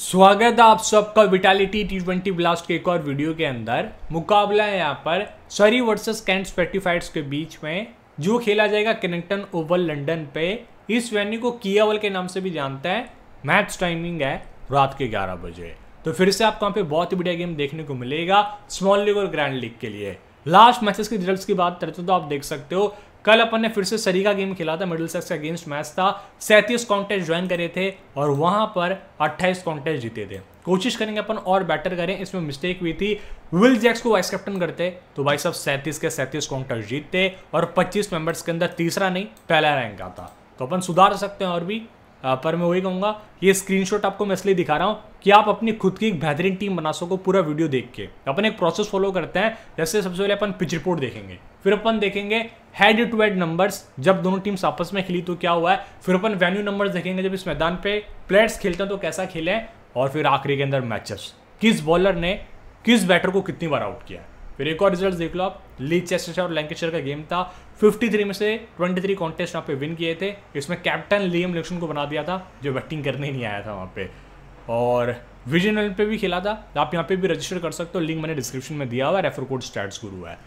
स्वागत है आप सबका विटालिटी टी ट्वेंटी ब्लास्ट के एक और वीडियो के अंदर मुकाबला है यहाँ पर सरी वर्सेस कैंट स्पेटिफाइड्स के बीच में जो खेला जाएगा किनिंगटन ओवल लंडन पे इस वेन्यू को कियावल के नाम से भी जानते हैं मैच टाइमिंग है रात के 11 बजे तो फिर से आपको यहाँ पे बहुत ही बढ़िया गेम देखने को मिलेगा स्मॉल लीग और ग्रैंड लीग के लिए लास्ट मैचेस के रिजल्ट्स की बात करते हो तो आप देख सकते हो कल अपन ने फिर से सरी का गेम खेला था मिडिल सेक्स का अगेंस्ट मैच था सैंतीस कॉन्टेस्ट ज्वाइन करे थे और वहां पर अट्ठाईस कॉन्टेस्ट जीते थे कोशिश करेंगे अपन और बेटर करें इसमें मिस्टेक हुई थी विल जैक्स को वाइस कैप्टन करते तो भाई सब सैंतीस के सैंतीस कॉन्टेस्ट जीतते और पच्चीस मेंबर्स के अंदर तीसरा नहीं पहला रैंक आता तो अपन सुधार सकते हैं और भी पर मैं वही कहूँगा ये स्क्रीनशॉट आपको मैं इसलिए दिखा रहा हूँ कि आप अपनी खुद की एक बेहतरीन टीम बना सको पूरा वीडियो देख के अपन एक प्रोसेस फॉलो करते हैं जैसे सबसे पहले अपन पिच रिपोर्ट देखेंगे फिर अपन देखेंगे हेड टू हेड नंबर्स जब दोनों टीम्स आपस में खेली तो क्या हुआ है फिर अपन वेन्यू नंबर्स देखेंगे जब इस मैदान पे प्लेयर्स खेलते हैं तो कैसा खेले हैं और फिर आखिरी के अंदर मैचेस किस बॉलर ने किस बैटर को कितनी बार आउट किया फिर एक और रिजल्ट देख लो आप लीचेस्टर और लैंकेस्टर का गेम था 53 में से 23 कॉन्टेस्ट वहाँ पे विन किए थे इसमें कैप्टन लियम लिक्सन को बना दिया था जो बैटिंग करने ही नहीं आया था वहाँ पे और विजन एल पे भी खेला था आप यहाँ पे भी रजिस्टर कर सकते हो लिंक मैंने डिस्क्रिप्शन में दिया हुआ है रेफर कोड स्टार्ट गुरु है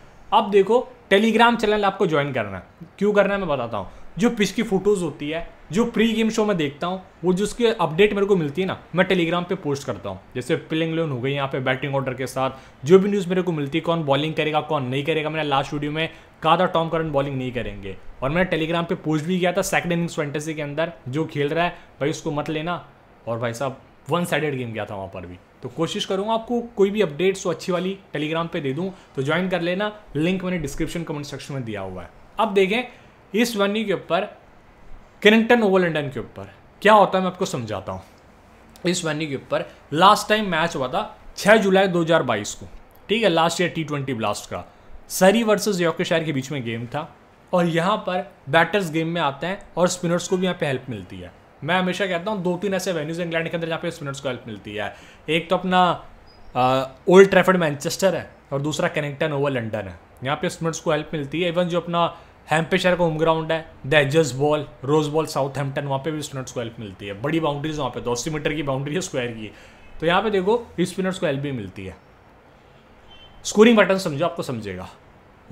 अब देखो टेलीग्राम चैनल आपको ज्वाइन करना है क्यों करना है मैं बताता हूँ जो पिच की फ़ोटोज़ होती है जो प्री गेम शो में देखता हूँ वो जो उसकी अपडेट मेरे को मिलती है ना मैं टेलीग्राम पे पोस्ट करता हूँ जैसे पिलिंग लोन हो गई यहाँ पे बैटिंग ऑर्डर के साथ जो भी न्यूज़ मेरे को मिलती है कौन बॉलिंग करेगा कौन नहीं करेगा मैंने लास्ट वीडियो में कहा था टॉम करन बॉलिंग नहीं करेंगे और मैंने टेलीग्राम पर पोस्ट भी किया था सेकंड इनिंग्स फेंटेसी के अंदर जो खेल रहा है भाई उसको मत लेना और भाई साहब वन साइडेड गेम गया था वहाँ पर भी तो कोशिश करूँगा आपको कोई भी अपडेट्स वो अच्छी वाली टेलीग्राम पर दे दूँ तो ज्वाइन कर लेना लिंक मैंने डिस्क्रिप्शन कमेंट सेक्शन में दिया हुआ है अब देखें इस वन्नी के ऊपर क्रिंटन ओवर लंडन के ऊपर क्या होता है मैं आपको समझाता हूँ इस वन्नी के ऊपर लास्ट टाइम मैच हुआ था 6 जुलाई 2022 को ठीक है last year T twenty blast का सरी वर्सेज यॉर्कशायर के बीच में गेम था और यहाँ पर बैटर्स गेम में आते हैं और स्पिनर्स को भी यहाँ पे हेल्प मिलती है मैं हमेशा कहता हूँ दो तीन ऐसे वेन्यूज इंग्लैंड के अंदर जहाँ पे स्पिनर्स को हेल्प मिलती है एक तो अपना ओल्ड ट्रैफर्ड मैनचेस्टर है और दूसरा कनेक्टन ओवर लंडन है यहाँ पे स्पिनर्स को हेल्प मिलती है इवन जो अपना हेम्पेशर का होम ग्राउंड है the Ageas Bowl Rose Bowl Southampton वहाँ पे भी स्टूडेंट्स को हेल्प मिलती है बड़ी बाउंड्रीज वहाँ पे दो अस्सी मीटर की बाउंड्री है स्क्वायर की तो यहाँ पे देखो स्पिनर्स को हेल्प भी मिलती है स्कोरिंग पैटर्न समझो आपको समझेगा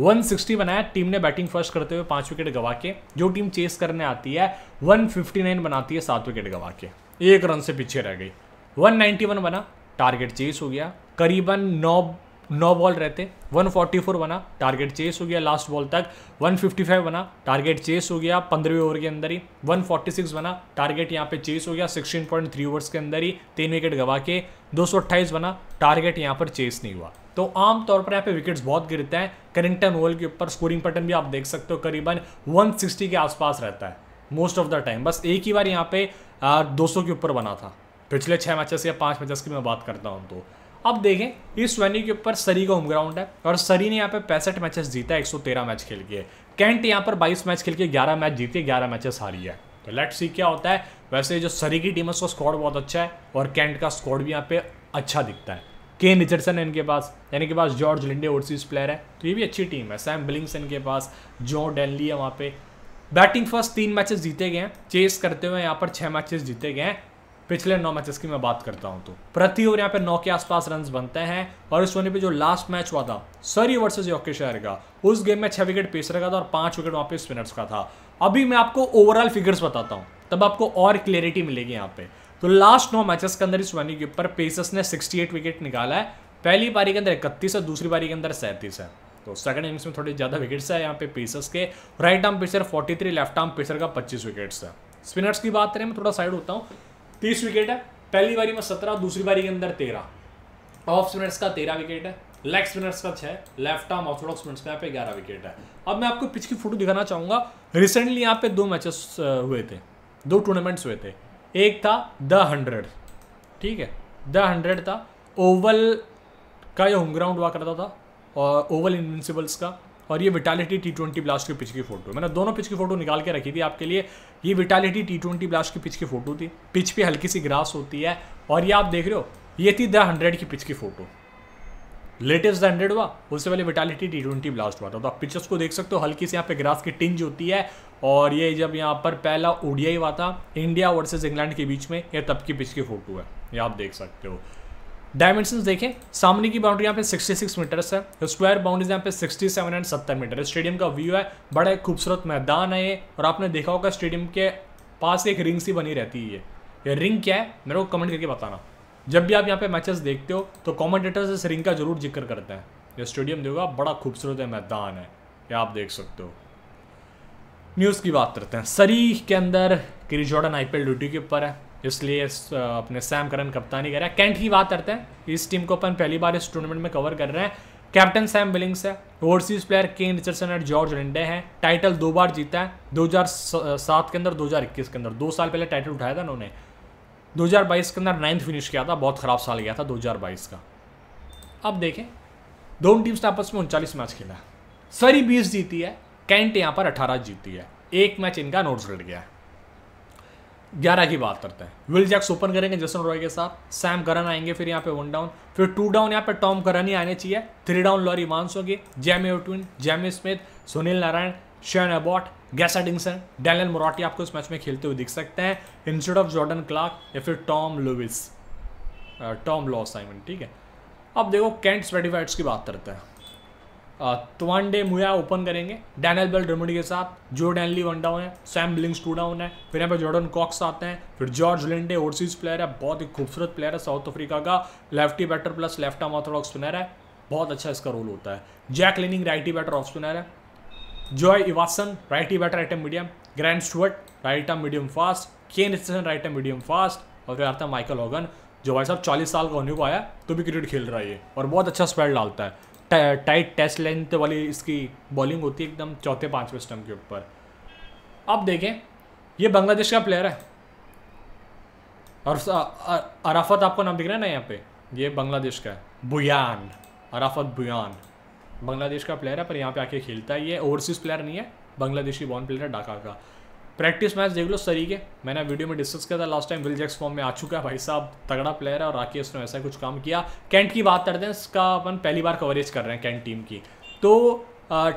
160 बनाया टीम ने बैटिंग फर्स्ट करते हुए पांच विकेट गवा के जो टीम चेस करने आती है 159 बनाती है सात विकेट गवा के एक रन से पीछे रह गई 191 बना टारगेट चेस हो गया करीबन नौ नौ बॉल रहते 144 बना टारगेट चेस हो गया लास्ट बॉल तक 155 बना टारगेट चेस हो गया पंद्रहवें ओवर के अंदर ही 146 बना टारगेट यहाँ पे चेस हो गया 16.3 ओवर्स के अंदर ही तीन विकेट गवा के 228 बना टारगेट यहाँ पर चेस नहीं हुआ तो आमतौर पर यहाँ पे विकेट्स बहुत गिरते हैं करिंगटन ओवल के ऊपर स्कोरिंग पैटर्न भी आप देख सकते हो करीबन सिक्सटी के आसपास रहता है मोस्ट ऑफ द टाइम बस एक ही बार यहाँ पे दो के ऊपर बना था पिछले छः मैचेस या पाँच मैचेस की मैं बात करता हूँ तो अब देखें इस वेन्यू के ऊपर सरी का होम ग्राउंड है और सरी ने यहाँ पे पैंसठ मैचेस जीता है एक मैच खेल के कैंट यहाँ पर 22 मैच खेल के 11 मैच है 11 मैचेस हारी है तो लेट्स सी क्या होता है वैसे जो सरी की टीम है उसका स्कॉड बहुत अच्छा है और कैंट का स्कॉड भी यहाँ पे अच्छा दिखता है केन रिचर्डसन है इनके पास यानी के पास जॉर्ज लिंडे ओवरसीज प्लेयर है तो ये भी अच्छी टीम है सैम बिलिंग्स इनके पास जॉ डेनली है वहाँ पे बैटिंग फर्स्ट तीन मैचेस जीते गए हैं चेस करते हुए यहाँ पर छः मैचेस जीते गए हैं पिछले नौ मैचेस की मैं बात करता हूं तो प्रति ओवर यहाँ पे नौ के आसपास रन बनते हैं और इस वनी पे जो लास्ट मैच हुआ था सरी वर्सेज शहर का उस गेम में छह विकेट पेसर का था और पांच विकेट वहां पे स्पिनर्स का था अभी मैं आपको ओवरऑल फिगर्स बताता हूँ तब आपको और क्लियरिटी मिलेगी यहाँ पे तो लास्ट नौ मैचेस के अंदर इस वनी के ऊपर पेसर्स ने सिक्सटी विकेट निकाला है पहली पारी के अंदर इकतीस है दूसरी पारी के अंदर सैंतीस है तो सेकंड इनिंग्स में थोड़ी ज़्यादा विकेट्स है यहाँ पे पेसर्स के right arm pacer 43 left arm pacer का 25 विकेट्स है स्पिनर्स की बात करें मैं थोड़ा साइड होता हूँ तीस विकेट है पहली बारी में सत्रह दूसरी बारी के अंदर तेरह ऑफ स्पिनर्स का तेरह विकेट है लेग स्पिनर्स का छः लेफ्ट आर्म ऑर्थोडॉक्स स्पिनर्स का यहाँ पे ग्यारह विकेट है अब मैं आपको पिच की फोटो दिखाना चाहूँगा रिसेंटली यहाँ पे दो मैचेस हुए थे दो टूर्नामेंट्स हुए थे एक था द हंड्रेड ठीक है द हंड्रेड था ओवल का ये होम ग्राउंड हुआ करता था और ओवल इन्विंसिबल्स का और ये विटालिटी टी ट्वेंटी ब्लास्ट की पिच की फोटो मैंने दोनों पिच की फोटो निकाल के रखी थी आपके लिए ये विटालिटी टी ट्वेंटी ब्लास्ट की पिच की फोटो थी पिच पे हल्की सी ग्रास होती है और ये आप देख रहे हो ये थी द हंड्रेड की पिच की फोटो लेटेस्ट हंड्रेड हुआ उससे पहले विटालिटी टी ट्वेंटी ब्लास्ट हुआ था तो आप पिक्चर्स को देख सकते हो हल्की से यहाँ पे ग्रास की टिंज होती है और ये जब यहाँ पर पहला ओडीआई हुआ था इंडिया वर्सेज इंग्लैंड के बीच में ये तब की पिच की फोटो है ये आप देख सकते हो डायमेंशन देखें सामने की बाउंड्री यहाँ पे 66 मीटर है स्क्वायर बाउंड्रीज यहाँ पे 67 एंड 70 मीटर स्टेडियम का व्यू है बड़ा एक खूबसूरत मैदान है ये और आपने देखा होगा स्टेडियम के पास एक रिंग सी बनी रहती है ये रिंग क्या है मेरे को कमेंट करके बताना जब भी आप यहाँ पे मैचेस देखते हो तो कॉमेंटेटर्स इस रिंग का जरूर जिक्र करते हैं ये स्टेडियम देखो बड़ा खूबसूरत है मैदान है ये आप देख सकते हो न्यूज़ की बात करते हैं सरी के अंदर किरी जॉर्डन आईपीएल ड्यूटी के ऊपर है इसलिए अपने सैम करन कप्तानी कर रहा है कैंट की बात करते हैं इस टीम को अपन पहली बार इस टूर्नामेंट में कवर कर रहे हैं कैप्टन सैम विलिंग्स है overseas player Kane Richardson and George Linde हैं टाइटल दो बार जीता है 2007 के अंदर 2021 के अंदर दो साल पहले टाइटल उठाया था उन्होंने 2022 के अंदर नाइन्थ फिनिश किया था बहुत ख़राब साल गया था 2022 का अब देखें दोनों टीम्स ने आपस में उनचालीस मैच खेला सरी बीस जीती है कैंट यहाँ पर अठारह जीती है एक मैच इनका नोट्स रट गया है ग्यारह की बात करते हैं विल जैक्स ओपन करेंगे जसन रॉय के साथ सैम करन आएंगे फिर यहाँ पे वन डाउन फिर टू डाउन यहाँ पे टॉम करन ही आने चाहिए थ्री डाउन लॉरी मानस होगी Jamie Overton Jamie Smith Sunil Narine Sean Abbott Gus Atkinson Dylan मोराटी आपको इस मैच में खेलते हुए दिख सकते हैं इंस्टेड ऑफ जॉर्डन क्लार्क या फिर टॉम लुविस टॉम लॉस आई ठीक है अब देखो कैंट स्पेटिफाइड्स की बात करते हैं तुवानडे मुया ओपन करेंगे डैनल बेल ड्रमडी के साथ जो डैनली वन डाउन है सैम बिलिंग्स टू डाउन है फिर यहाँ पर जॉर्डन कॉक्स आते हैं फिर जॉर्ज लिंडे ओवरसीज प्लेयर है बहुत ही खूबसूरत प्लेयर है साउथ अफ्रीका का lefty batter plus left arm orthodox spinner है बहुत अच्छा इसका रोल होता है Jack Leaning righty batter off spinner है Joey Evison righty batter arm medium Grant Stewart right arm medium fast Kane स्टेशन राइट एम मीडियम फास्ट और फिर आता है माइकल होगन जो भाई साहब चालीस साल का होने को आया तो भी क्रिकेट खेल रहा है ये और बहुत अच्छा स्पेल डालता है टाइट टेस्ट लेंथ वाली इसकी बॉलिंग होती है एकदम चौथे पाँचवें स्टम्प के ऊपर अब देखें ये बांग्लादेश का प्लेयर है और अराफत आपको नाम दिख रहा है ना यहाँ पे ये बांग्लादेश का है बुयान अराफत बुयान बांग्लादेश का प्लेयर है पर यहाँ पे आके खेलता है ये ओवरसीज़ प्लेयर नहीं है बांग्लादेशी बॉर्न प्लेयर है ढाका का प्रैक्टिस मैच देख लो सरी के मैंने वीडियो में डिस्कस किया था last time Will Jacks form में आ चुका है भाई साहब तगड़ा प्लेयर है और आके उसने ऐसा कुछ काम किया कैंट की बात करते हैं इसका अपन पहली बार कवरेज कर रहे हैं कैंट टीम की तो आ,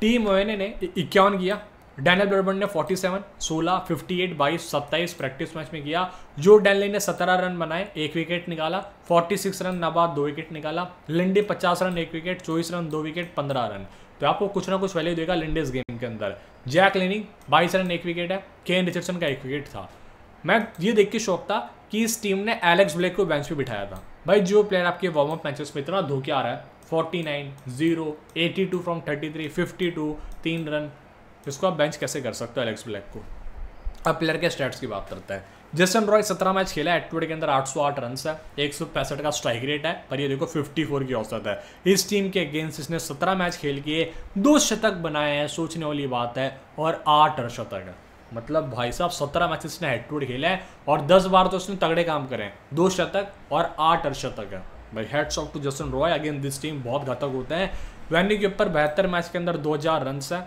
टीम ओएनए ने इक्यावन किया डैनल बर्बन ने 47, 16, 58, बाईस 27 प्रैक्टिस मैच में किया जो डैनली ने 17 रन बनाए एक विकेट निकाला 46 रन नबाद दो विकेट निकाला लिंडी 50 रन एक विकेट 24 रन दो विकेट 15 रन तो आपको कुछ ना कुछ वैल्यू देगा लिंडेज गेम के अंदर जैक लेनिंग बाईस रन एक विकेट है केन रिचर्डसन का एक विकेट था मैं ये देख के शौक था कि इस टीम ने एलेक्स ब्लैक को बेंच पे बिठाया था भाई जो प्लेयर आपके वार्म अप मैचेस में इतना धोखे आ रहा है forty nine zero eighty two from thirty three fifty two तीन रन इसको आप बेंच कैसे कर सकते हो एलेक्स ब्लैक को अब प्लेयर के स्टैट्स की बात करते हैं जस्टन रॉय सत्रह मैच खेला है एटवुड के अंदर आठ सौ आठ रन है एक सौ पैंसठ का स्ट्राइक रेट है पर ये देखो फिफ्टी फोर की औसत है इस टीम के अगेंस्ट इसने सत्रह मैच खेल के दो शतक बनाए हैं सोचने वाली बात है और आठ शतक मतलब भाई साहब सत्रह मैच इसने हेडटूड खेला है और दस बार तो उसने तगड़े काम करे हैं दो शतक और आठ शतक है भाई head of to Jason Roy again this team बहुत घातक होते हैं वैनी के ऊपर बेहतर मैच के अंदर दो हज़ार रन है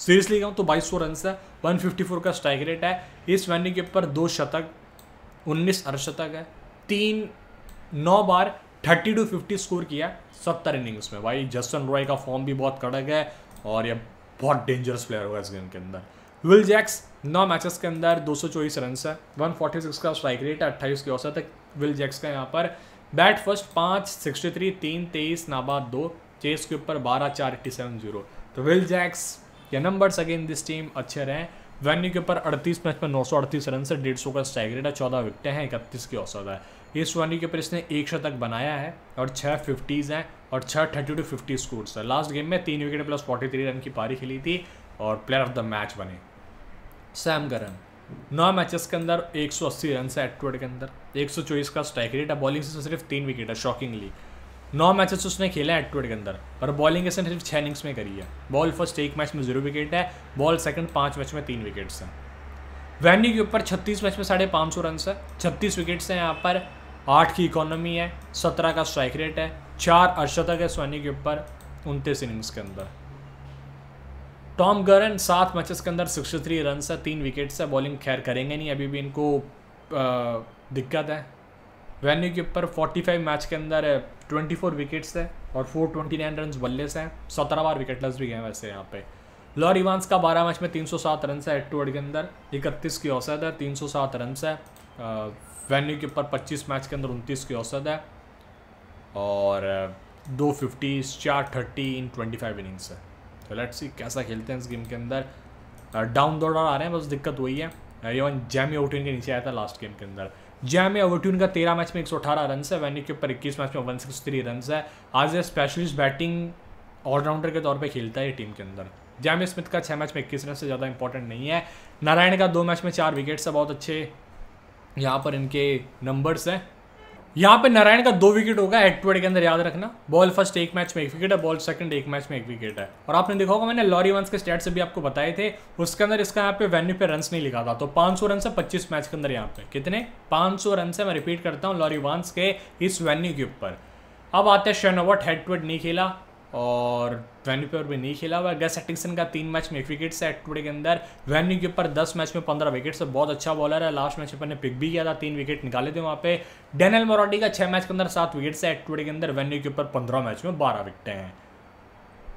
सीरियसली कहूँ तो बाईस सौ रन है वन फिफ्टी फोर का स्ट्राइक रेट है इस वैनी के ऊपर दो शतक उन्नीस अर्धशतक है तीन नौ बार थर्टी टू फिफ्टी स्कोर किया सत्तर इनिंग्स में भाई जस्टन रॉय का फॉर्म भी बहुत कड़क है और ये बहुत डेंजरस प्लेयर होगा इस गेम के अंदर विल जैक्स नौ मैचेस के अंदर दो सौ चौबीस रन है वन फोर्टी सिक्स का स्ट्राइक रेट है अट्ठाईस की औसत है विल जैक्स का यहाँ पर बैट फर्स्ट पाँच सिक्सटी थ्री तीन तेईस नाबाद दो चेस के ऊपर बारह चार एट्टी सेवन जीरो तो विल जैक्स या नंबर्स अगेन दिस टीम अच्छे रहे वेन्यू के ऊपर 38 मैच में नौ रन से डेढ़ का स्ट्राइक रेट है चौदह विकटें हैं इकतीस की औसत है इस वेन्यू के ऊपर इसने एक शतक बनाया है और छः फिफ्टीज़ हैं और छः थर्टी टू फिफ्टी स्कोर्स है लास्ट गेम में तीन wicket plus forty three run की पारी खेली थी और प्लेयर ऑफ द मैच बने सैम करन नौ मैचेस के अंदर 180 रन है एटवर्ड के अंदर 124 का स्ट्राइक रेट है बॉलिंग से सिर्फ तीन विकेट है शॉकिंगली नौ मैचेस तो उसने खेले हैं एटवेट के अंदर पर बॉलिंग इसने सिर्फ छः इनिंग्स में करी है बॉल फर्स्ट एक मैच में जीरो विकेट है बॉल सेकंड पाँच मैच में तीन विकेट्स हैं वैन्यू के ऊपर छत्तीस मैच में साढ़े पाँच सौ रन है छत्तीस विकेट्स हैं यहाँ पर आठ की इकोनॉमी है सत्रह का स्ट्राइक रेट है चार अर्शतक है सोनी के ऊपर उनतीस इनिंग्स के अंदर टॉम गरन सात मैचेस के अंदर सिक्सटी थ्री रन है तीन विकेट्स है बॉलिंग खैर करेंगे नहीं अभी भी इनको दिक्कत है वेन्यू के ऊपर 45 मैच के अंदर 24 विकेट्स है और 429 रन बल्ले से हैं सत्रह बार विकेटलेस भी गए वैसे यहाँ पे लॉर इवान्स का 12 मैच में 307 रन है एट टू के अंदर इकतीस की औसत है 307 रन है वेन्यू के ऊपर 25 मैच के अंदर उनतीस की औसत है और uh, दो फिफ्टी चार thirty in twenty five innings है तो लेट्स सी कैसा खेलते हैं इस गेम के अंदर डाउन uh, दौड़ आ रहे हैं बस दिक्कत वही है इवन जैमी आउट के नीचे आया था लास्ट गेम के अंदर जैम में ओवरट्यून का तेरह मैच में एक सौ अठारह रन है वैनी के ऊपर इक्कीस मैच में वन सिक्स थ्री रन है आज ए स्पेशलिस्ट बैटिंग ऑलराउंडर के तौर पर खेलता है टीम के अंदर जैमी स्मिथ का छः मैच में इक्कीस रन से ज़्यादा इंपॉर्टेंट नहीं है नारायण का दो मैच में चार विकेट्स है बहुत अच्छे यहाँ पर इनके नंबर्स हैं यहाँ पे नारायण का दो विकेट होगा हेड टू हेड के अंदर याद रखना बॉल फर्स्ट एक मैच में एक विकेट है बॉल सेकंड एक मैच में एक विकेट है और आपने देखा होगा मैंने लॉरी वंस के स्टेट से भी आपको बताए थे उसके अंदर इसका यहाँ पे वेन्यू पे रन नहीं लिखा था तो 500 रन से 25 मैच के अंदर यहाँ पे कितने पांच रन से मैं रिपीट करता हूँ लॉरी वंस के इस वेन्यू के ऊपर अब आते हैं शेनोवट हेड टू हेड नहीं खेला और वेन्यू पे और भी नहीं खेला हुआ गैस एटिंगसन का तीन मैच में एक विकेट से टुडे के अंदर वेन्यू के ऊपर दस मैच में पंद्रह विकेट से तो बहुत अच्छा बॉलर है लास्ट मैच अपन ने पिक भी किया था तीन विकेट निकाले थे वहाँ पे डेनियल मोराडी का छः मैच के अंदर सात विकेट से टुडे के अंदर वेन्यू के ऊपर पंद्रह मैच में बारह विकेटें हैं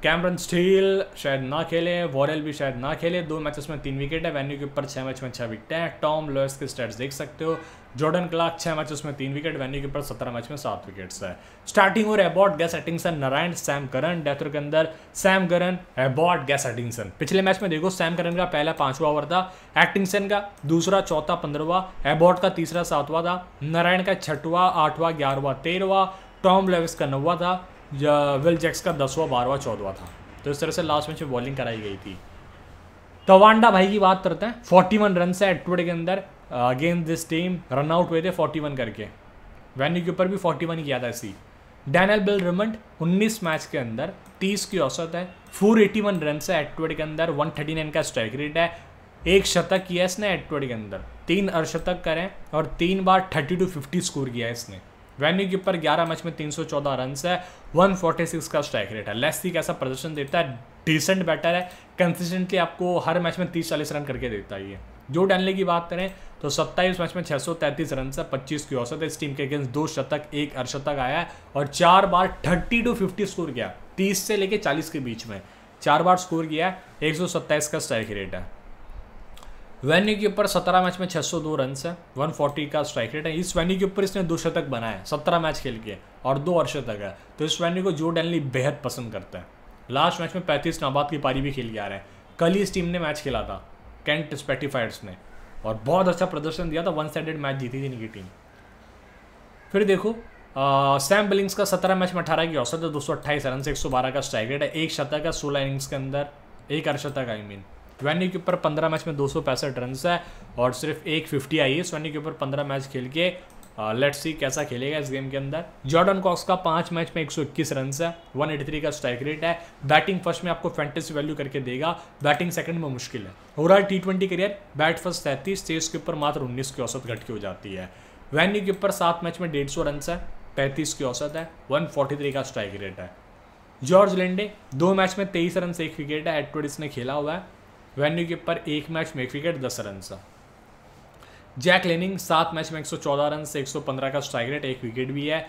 कैमरन स्टील शायद ना खेले वॉरल भी शायद ना खेले दो मैचेस में तीन विकेट है वेन्यू के ऊपर छः मैच में छः विकेटें हैं टॉम लोयस के स्टैट्स देख सकते हो जॉर्डन क्लार्क छः मैचेस में तीन विकेट वेन्यू के ऊपर सत्रह मैच में सात विकेट्स है स्टार्टिंग और Abbott Gus Atkinson Narine Sam Curran डेथर के अंदर Sam Curran Abbott Gus Atkinson पिछले मैच में देखो सैम करन का पहला पांचवा ओवर था एटिंगसन का दूसरा चौथा पंद्रहवा एबॉट का तीसरा सातवा था नारायण का छठवा आठवा ग्यारहवा तेरहवा टॉम लेविस का नौवा था या विल जैक्स का दसवां बारवा चौदवा था तो इस तरह से लास्ट मैच में बॉलिंग कराई गई थी तवांडा भाई की बात करते हैं फोर्टी वन रन है एटवर्ड के अंदर against this team run out हुए थे फोर्टी वन करके वैन्यू के ऊपर भी फोर्टी वन किया था इसी डैनल बिल रिमंड उन्नीस मैच के अंदर तीस की औसत है फोर एटी वन रन है एटवर्ड के अंदर वन थर्टी नाइन का स्ट्राइक रेट है एक शतक किया इसने एटवर्ड के अंदर तीन अर्शतक करें और तीन बार थर्टी टू फिफ्टी स्कोर किया इसने वेन्यू के ऊपर 11 मैच में 314 रन है 146 का स्ट्राइक रेट है लेस्सी कैसा प्रदर्शन देता है डिसेंट बैटर है कंसिस्टेंटली आपको हर मैच में 30 चालीस रन करके देता है ये जो डैनले की बात करें तो 27 मैच में 633 रन से 25 की औसत है इस टीम के अगेंस्ट दो शतक एक अर्शतक आया है और चार बार 30 टू 50 स्कोर किया 30 से लेके 40 के बीच में चार बार स्कोर किया है एक का स्ट्राइक रेट है वैनी के ऊपर सत्रह मैच में 602 रन है 140 का स्ट्राइक रेट है इस वैनी के ऊपर इसने दो शतक बनाए सत्रह मैच खेल के और दो तक है तो इस वैनी को जो डेनली बेहद पसंद करते हैं लास्ट मैच में पैंतीस नाबाद की पारी भी खेल के आ रहे हैं कल ही इस टीम ने मैच खेला था कैंट स्पेटिफाइड्स ने और बहुत अच्छा प्रदर्शन दिया था वन साइडेड मैच जीती थी इनकी टीम फिर देखो सैम बिलिंग्स का सत्रह मैच में अठारह की औसत है दो सौ अट्ठाईस रन से एक सौ बारह का स्ट्राइक रेट है एक शतक है सोलह इनिंग्स के अंदर एक अर्शतक आई मीन वैनी के ऊपर पंद्रह मैच में दो सौ पैंसठ रन है और सिर्फ एक फिफ्टी आई है सोनी के ऊपर पंद्रह मैच खेल के लेट्स सी कैसा खेलेगा इस गेम के अंदर जॉर्डन कॉक्स का पांच मैच में 121 रन है 183 का स्ट्राइक रेट है बैटिंग फर्स्ट में आपको फैंटेसी वैल्यू करके देगा बैटिंग सेकंड में मुश्किल है overall T twenty career bat first तैंतीस तेईस के ऊपर मात्र उन्नीस की औसत घट की हो जाती है वैन्यू के ऊपर सात मैच में डेढ़ सौ रन है पैंतीस की औसत है थ्री का स्ट्राइक रेट है जॉर्ज लेंडे दो मैच में तेईस रन से एक विकेट है एड ने खेला हुआ है वेन्यू के ऊपर एक मैच में एक विकेट दस रन सा जैक लेनिंग सात मैच में एक सौ चौदह रन एक सौ पंद्रह का स्ट्राइक रेट एक विकेट भी है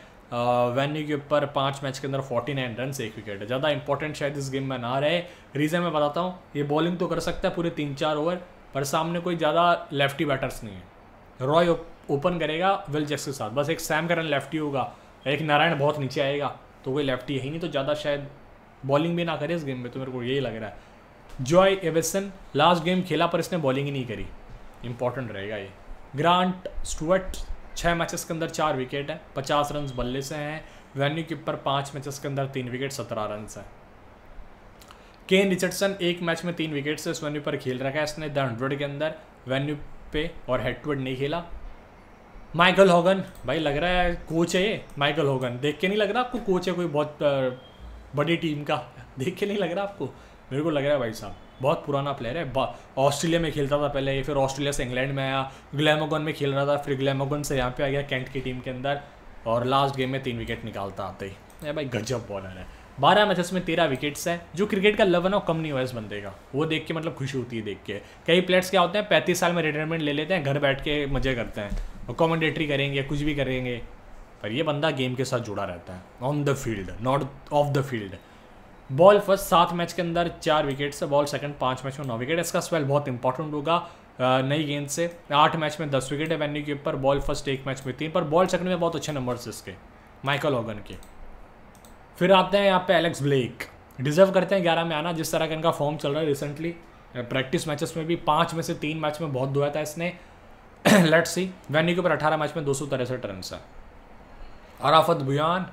वेन्यू के ऊपर पाँच मैच के अंदर फोर्टी नाइन रन एक विकेट है ज़्यादा इंपॉर्टेंट शायद इस गेम में ना रहे रीज़न मैं बताता हूँ ये बॉलिंग तो कर सकता है पूरे तीन चार ओवर पर सामने कोई ज़्यादा लेफ्टी बैटर्स नहीं है रॉय ओपन करेगा विल जैक्स के साथ बस एक सैम करन लेफ्टी होगा एक नारायण बहुत नीचे आएगा तो कोई लेफ्टी है ही नहीं तो ज़्यादा शायद बॉलिंग भी ना करे इस गेम में तो मेरे को यही लग रहा है जॉय एवेसन लास्ट गेम खेला पर इसने बॉलिंग ही नहीं करी इंपॉर्टेंट रहेगा ये ग्रांट स्टुअर्ट छः मैचेस के अंदर चार विकेट हैं पचास रन बल्ले से हैं वेन्यू के ऊपर पाँच मैचेस के अंदर तीन विकेट सत्रह रन हैं केन रिचर्डसन एक मैच में तीन विकेट से इस वेन्यू पर खेल रखा है इसने द हंड्रेड के अंदर वेन्यू पे और हेड टू हेड नहीं खेला माइकल होगन भाई लग रहा है कोच है ये माइकल होगन देख के नहीं लग रहा आपको कोच है कोई बहुत बड़ी टीम का देख के नहीं लग रहा आपको मेरे को लग रहा है भाई साहब बहुत पुराना प्लेयर है ऑस्ट्रेलिया में खेलता था पहले ये फिर ऑस्ट्रेलिया से इंग्लैंड में आया ग्लैमोगन में खेल रहा था फिर ग्लैमोगन से यहाँ पे आ गया कैंट की टीम के अंदर और लास्ट गेम में तीन विकेट निकालता आते ही भाई गजब बॉलर है बारह मैचेस में तेरह विकेट्स हैं जो क्रिकेट का लव है ना कम नहीं हुआ इस बंदे का वो देख के मतलब खुशी होती है देख के कई प्लेयर्स क्या होते हैं पैंतीस साल में रिटायरमेंट ले लेते हैं घर बैठ के मजे करते हैं और कॉमेंडेटरी करेंगे कुछ भी करेंगे पर ये बंदा गेम के साथ जुड़ा रहता है on the field not off the field bowl first सात मैच के अंदर चार विकेट से बॉल सेकंड पाँच मैच में नौ विकेट इसका स्वेल बहुत इंपॉर्टेंट होगा नई गेंद से आठ मैच में दस विकेट है वेन्यू के ऊपर बॉल फर्स्ट एक मैच में तीन पर बॉल सेकंड में बहुत अच्छे नंबर्स इसके माइकल ऑगन के फिर आते हैं यहाँ पे एलेक्स ब्लेक डिजर्व करते हैं ग्यारह में आना जिस तरह का इनका फॉर्म चल रहा है रिसेंटली प्रैक्टिस मैचेस में भी पाँच में से तीन मैच में बहुत धोया था इसने लेट्स सी वेन्यू के ऊपर अठारह मैच में दो सौ तिरसठ रन है अराफत बुयान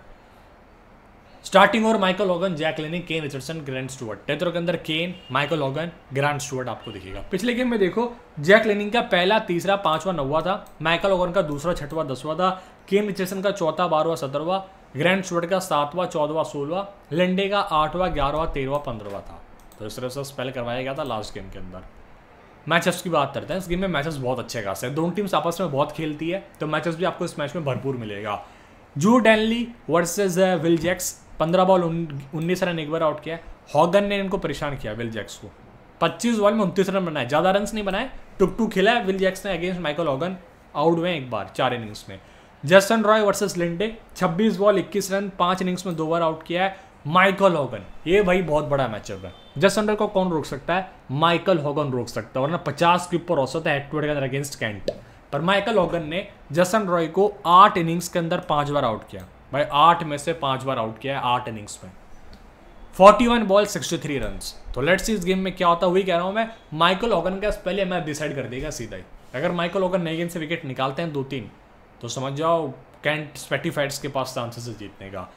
स्टार्टिंग और Michael Hogan Jack Leaning Kane Richardson Grant Stewart टेथरो के अंदर Kane Michael Hogan Grant Stewart आपको दिखेगा पिछले गेम में देखो जैक लेनिंग का पहला तीसरा पांचवा नौवा था माइकल ऑगन का दूसरा छठवा दसवा था केन रिचर्डसन का चौथा बारहवा सत्रहवा ग्रैंड स्टुअर्ट का सातवा चौदवा सोलवा लेंडे का आठवा ग्यारहवा तेरहवा पंद्रहवा था तो इस तरह से स्पेल करवाया गया था लास्ट गेम के अंदर मैचेस की बात करते हैं इस गेम में मैचेस बहुत अच्छे खास है दोनों टीम्स आपस में बहुत खेलती है तो मैचेस भी आपको इस मैच में भरपूर मिलेगा Joe Denly versus Will Jacks पंद्रह बॉल उन्नीस रन एक बार आउट किया हॉगन ने इनको परेशान किया विल जैक्स को पच्चीस बॉल में उनतीस रन बनाए ज़्यादा रन नहीं बनाए टुक टू खेला विल जैक्स ने अगेंस्ट माइकल हॉगन आउट हुए एक बार चार इनिंग्स में Jason Roy versus Linde 26 ball 21 run पांच इनिंग्स में दो बार आउट किया है माइकल हॉगन ये भाई बहुत बड़ा मैचअप है जस्टन रॉय को कौन रोक सकता है माइकल हॉगन रोक सकता है वरना पचास के ऊपर औसत है हेड अगेंस्ट कैंट पर माइकल हॉगन ने जस्टन रॉय को आठ इनिंग्स के अंदर पांच बार आउट किया भाई आठ में से पांच बार आउट किया है आठ इनिंग्स में 41 बॉल 63 रन तो लेट्स इस गेम में क्या होता हुई कह रहा हूँ मैं माइकल ओगन का पहले मैच डिसाइड कर देगा सीधा ही अगर माइकल ओगन नई गेम से विकेट निकालते हैं दो तीन तो समझ जाओ कैंट स्पेटिफाइड्स के पास चांसेस है जीतने का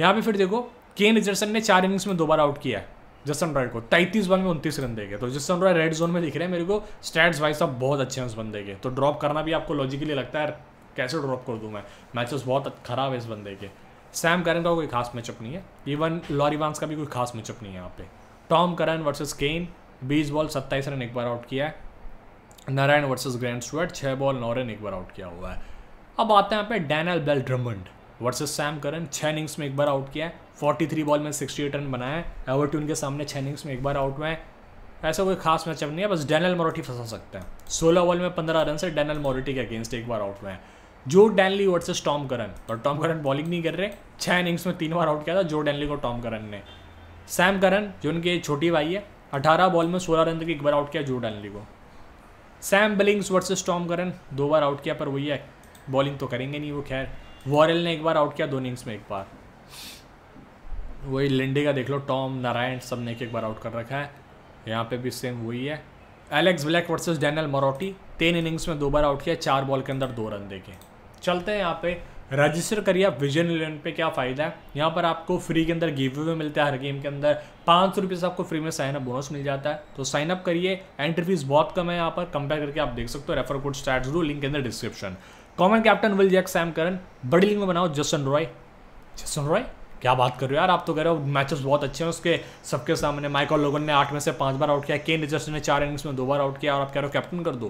यहाँ पे फिर देखो केन रिजर्सन ने चार इनिंग्स में दो बार आउट किया है जसन रॉय को तैतीस बॉल में उनतीस रन देंगे तो जसन रॉय रेड जोन में दिख रहे हैं मेरे को स्टैट्स वाइज साहब बहुत अच्छे हैं उस बंदे तो ड्रॉप करना भी आपको लॉजिकली लगता है कैसे ड्रॉप कर दूँ मैं मैचेस तो बहुत ख़राब है इस बंदे के सैम करन का कोई खास मैचअप नहीं है इवन लॉरी वांस का भी कोई खास मैचअप नहीं है यहाँ पे टॉम करन वर्सेस केन बीस बॉल सत्ताईस रन एक बार आउट किया है नारायण वर्सेस ग्रैंड स्वेट छः बॉल नौ रन एक बार आउट किया हुआ है अब आते हैं यहाँ पे Daniel Bell Drummond versus Sam Curran छः इनिंग्स में एक बार आउट किया है फोर्टी थ्री बॉल में सिक्सटी एट रन बनाए एवरट्यून के सामने छः इनिंग्स में एक बार आउट हुए हैं ऐसा कोई खास मैचअप नहीं है बस डैनल मोरिटी फंसा सकते हैं सोलह बॉल में पंद्रह रन से डैनल मोरिटी के अगेंस्ट एक बार आउट हुए हैं जो डैनली वर्सेस टॉम करन और टॉम करन बॉलिंग नहीं कर रहे छः इनिंग्स में तीन बार आउट किया था जो डैनली को टॉम करन ने सैम करन जो उनके छोटी भाई है अठारह बॉल में सोलह रन तक एक बार आउट किया जो डैनली को Sam Billings versus Tom Curran दो बार आउट किया पर वही है बॉलिंग तो करेंगे नहीं वो खैर वॉरल ने एक बार आउट किया दो इनिंग्स में एक बार वही लिंडे का देख लो टॉम नारायण सब ने एक एक बार आउट कर रखा है यहाँ पे भी सेम वही है Alex Blake versus Daniel Moriarty तीन इनिंग्स में दो बार आउट किया चार बॉल के अंदर दो रन देखे चलते हैं यहाँ पे रजिस्टर करिए आप विजन इलेवन पे क्या फ़ायदा है यहाँ पर आपको फ्री के अंदर गिव भी मिलता है हर गेम के अंदर पाँच सौ रुपये से आपको फ्री में साइन अप बोनस मिल जाता है तो साइन अप करिए एंट्री फीस बहुत कम है यहाँ पर कंपेयर करके आप देख सकते हो रेफर कोड स्टार्ट जरूर लिंक के अंदर description common captain Will Jacks Sam Curran बड़ी लिंग में बनाओ जसन रॉय जसन रॉय क्या बात कर रहे हो यार आप तो कह रहे हो मैचेस बहुत अच्छे हैं उसके सबके सामने माइकल लोगन ने आठ में से पांच बार आउट किया केन रिचर्सन ने चार इनिंग्स में दो बार आउट किया और आप कह रहे हो कैप्टन कर दो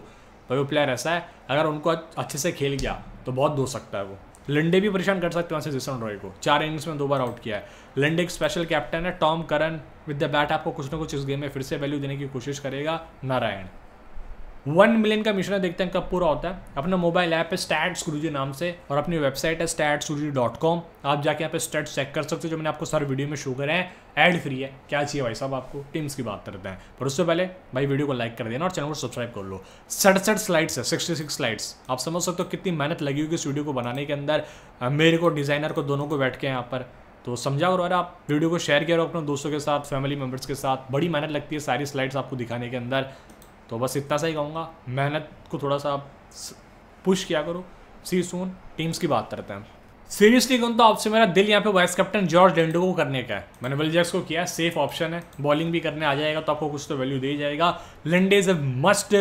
भाई वो प्लेयर ऐसा है अगर उनको अच्छे से खेल गया तो बहुत धो सकता है वो लिंडे भी परेशान कर सकते हैं वहाँ जिसन रॉय को चार इनिंग्स में दो बार आउट किया है लिंडे एक स्पेशल कैप्टन है Tom Curran with the bat आपको कुछ ना कुछ इस गेम में फिर से वैल्यू देने की कोशिश करेगा नारायण वन मिलियन का मिशन है देखते हैं कब पूरा होता है अपना मोबाइल ऐप है स्टैट गुरुजी नाम से और अपनी वेबसाइट है स्टैट गुरुजी डॉट कॉम आप जाके यहाँ पे स्टैट्स चेक कर सकते हो जो मैंने आपको सारे वीडियो में शो करे हैं एड फ्री है क्या चाहिए भाई साहब आपको टीम्स की बात करते हैं पर उससे पहले भाई वीडियो को लाइक कर देना और चैनल को सब्सक्राइब कर लो सड़सठ स्लाइड्स है सिक्सटी सिक्स स्लाइड्स आप समझ सकते हो कितनी मेहनत लगी हुई इस वीडियो को बनाने के अंदर मेरे को डिज़ाइनर को दोनों को बैठ के यहाँ पर तो समझा करो अरे आप वीडियो को शेयर करो अपने दोस्तों के साथ फैमिली मेम्बर्स के साथ बड़ी मेहनत लगती है सारी स्लाइड्स आपको दिखाने के अंदर तो बस इतना सा ही कहूँगा मेहनत को थोड़ा सा आप पुश किया करो सी सून टीम्स की बात करते हैं सीरियसली कहूँ तो आपसे मेरा दिल यहाँ पे वाइस कैप्टन जॉर्ज डेंडो को करने का है मैंने जैक्स को किया सेफ ऑप्शन है बॉलिंग भी करने आ जाएगा तो आपको कुछ तो वैल्यू दे जाएगा Linde is a must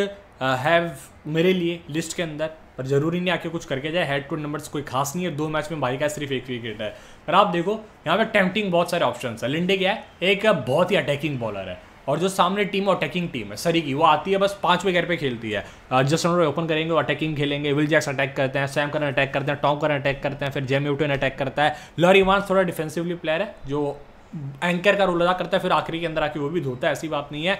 have मेरे लिए लिस्ट के अंदर पर जरूरी नहीं आके कुछ करके जाए हेड टू नंबर्स कोई खास नहीं है दो मैच में भाई का सिर्फ एक विकेट है पर आप देखो यहाँ पे टेम्पटिंग बहुत सारे ऑप्शन है लिंडे क्या है एक बहुत ही अटैकिंग बॉलर है और जो सामने टीम अटैकिंग टीम है सरी की वो आती है बस पांचवें विकेट पे खेलती है जस्ट रन ओपन करेंगे वो अटैकिंग खेलेंगे विल जैक्स अटैक करते हैं सैम करन अटैक करते हैं टॉम करन अटैक करते हैं फिर जेम यूटन अटैक करता है लॉरी वांस थोड़ा डिफेंसिवली प्लेयर है जो एंकर का रोल अदा करता है फिर आखिरी के अंदर आके वो भी धोता है ऐसी बात नहीं है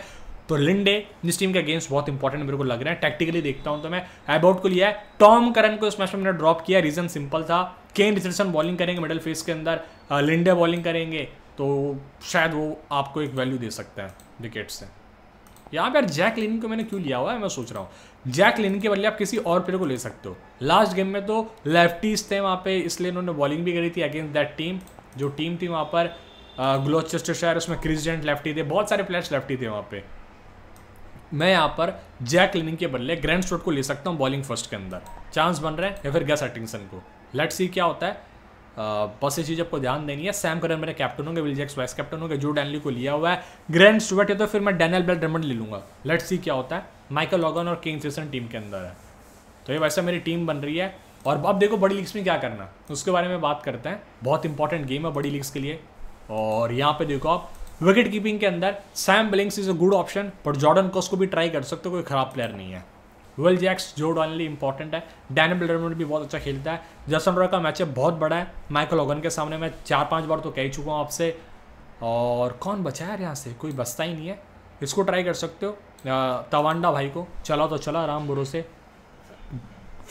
तो लिंडे जिस टीम के अगेंस्ट बहुत इंपॉर्टेंट मेरे को लग रहे हैं टैक्टिकली देखता हूं तो मैं अबाउट को लिया है टॉम करन को इस मैच में मैंने ड्रॉप किया रीजन सिंपल था केन रिचर्डसन बॉलिंग करेंगे मिडल फेस के अंदर लिंडे बॉलिंग करेंगे तो शायद वो आपको एक वैल्यू दे सकते हैं विकेट से यहाँ पर जैक लिन को मैंने क्यों लिया हुआ है मैं सोच रहा हूँ जैक लिन के बदले आप किसी और प्लेयर को ले सकते हो लास्ट गेम में तो लेफ्टीज थे वहाँ पे इसलिए इन्होंने बॉलिंग भी करी थी अगेंस्ट दैट टीम जो टीम थी वहाँ पर ग्लोचेस्टर शायर उसमें क्रिसडेंट लेफ्टी थे बहुत सारे प्लेयर्स लेफ्टी थे वहाँ पे मैं यहाँ पर जैक लिनिंग के बदले ग्रैंड स्टोट को ले सकता हूँ बॉलिंग फर्स्ट के अंदर चांस बन रहे हैं या फिर गैस एटिंगसन को लेट सी क्या होता है बस ये चीज़ आपको ध्यान देनी है सैम करन मेरे कैप्टन होंगे विल जैक्स वाइस कैप्टन होंगे जो डैनली को लिया हुआ है ग्रैंड स्टूवर्ट है तो फिर मैं डैनल बेल ड्रमंड ले लूँगा लेट्स सी क्या होता है माइकल लॉगन और किंग्स सीसन टीम के अंदर है तो ये वैसे मेरी टीम बन रही है और अब देखो बड़ी लीग्स में क्या करना उसके बारे में बात करते हैं बहुत इंपॉर्टेंट गेम है बड़ी लीग्स के लिए और यहाँ पे देखो आप विकेट कीपिंग के अंदर Sam Billings is a good option but Jordan Cox को भी ट्राई कर सकते हो कोई खराब प्लेयर नहीं है Will Jacks Joe Denly important है डैन बिल्डरमेंट भी बहुत अच्छा खेलता है जसन रॉय का मैचअप बहुत बड़ा है माइकल ओगन के सामने मैं चार पाँच बार तो कह ही चुका हूँ आपसे और कौन बचा है यहाँ से कोई बचता ही नहीं है इसको ट्राई कर सकते हो तवांडा भाई को चला तो चला राम बुरो से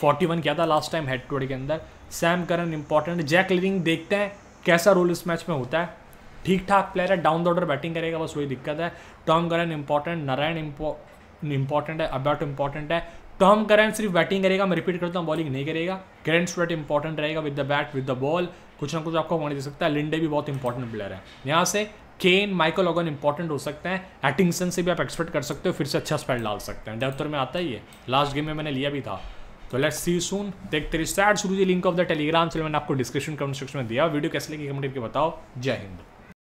वन किया था लास्ट टाइम हेड टू के अंदर Sam Curran important Jack Leaning देखते हैं कैसा रोल इस मैच में होता है ठीक ठाक प्लेयर है डाउन द ऑर्डर बैटिंग करेगा बस वही दिक्कत है Tom Curran important Narine important है अबाउट इंपॉर्टेंट है टॉम तो करेंट सिर्फ बैटिंग करेगा मैं रिपीट करता हूँ बॉलिंग नहीं करेगा करेंट स्वेट इंपॉर्टेंट रहेगा with the bat with the ball कुछ ना कुछ आपको होने दे सकता है लिंडे भी बहुत इंपॉर्टेंट प्लेयर है यहाँ से केन माइकल ऑगन इंपॉर्टेंट हो सकते हैं एटिंगसन से भी आप एक्सपेक्ट कर सकते हो फिर से अच्छा स्पेल डाल सकते हैं डेप्थर में आता ही है लास्ट गेम में मैंने लिया भी था तो लेट्स सी सून देखते रहिए सैड शुरू जी लिंक ऑफ द टेलीग्राम से मैंने आपको डिस्क्रिप्शन कमेंट सेक्शन में दिया वीडियो कैसे लगी कमेंट करके बताओ जय हिंद